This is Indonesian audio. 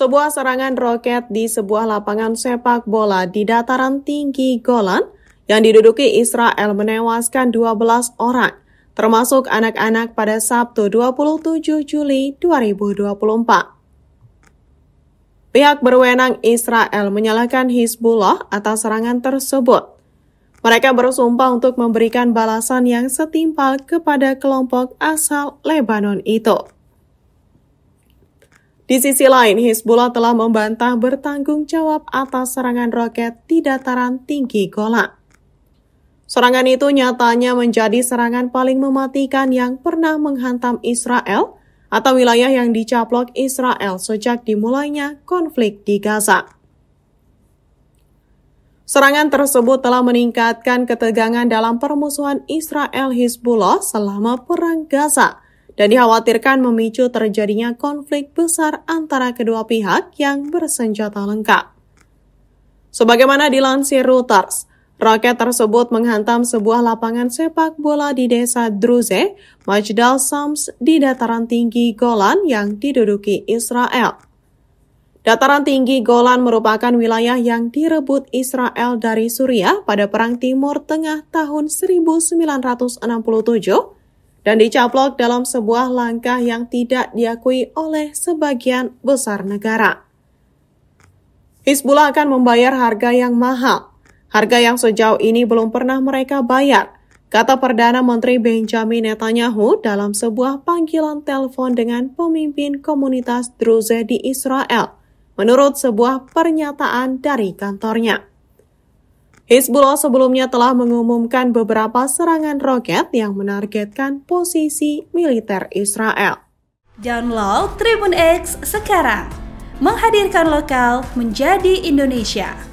Sebuah serangan roket di sebuah lapangan sepak bola di dataran tinggi Golan yang diduduki Israel menewaskan 12 orang, termasuk anak-anak pada Sabtu 27 Juli 2024. Pihak berwenang Israel menyalahkan Hizbullah atas serangan tersebut. Mereka bersumpah untuk memberikan balasan yang setimpal kepada kelompok asal Lebanon itu. Di sisi lain, Hizbullah telah membantah bertanggung jawab atas serangan roket di dataran tinggi Golan. Serangan itu nyatanya menjadi serangan paling mematikan yang pernah menghantam Israel atau wilayah yang dicaplok Israel sejak dimulainya konflik di Gaza. Serangan tersebut telah meningkatkan ketegangan dalam permusuhan Israel Hizbullah selama Perang Gaza dan dikhawatirkan memicu terjadinya konflik besar antara kedua pihak yang bersenjata lengkap. Sebagaimana dilansir Reuters, roket tersebut menghantam sebuah lapangan sepak bola di desa Druze, Majdal Sams di dataran tinggi Golan yang diduduki Israel. Dataran tinggi Golan merupakan wilayah yang direbut Israel dari Suriah pada Perang Timur Tengah tahun 1967 dan dicaplok dalam sebuah langkah yang tidak diakui oleh sebagian besar negara. Hizbullah akan membayar harga yang mahal, harga yang sejauh ini belum pernah mereka bayar, kata Perdana Menteri Benjamin Netanyahu dalam sebuah panggilan telepon dengan pemimpin komunitas Druze di Israel, menurut sebuah pernyataan dari kantornya. Hezbollah sebelumnya telah mengumumkan beberapa serangan roket yang menargetkan posisi militer Israel. Download Tribun X sekarang, menghadirkan lokal menjadi Indonesia.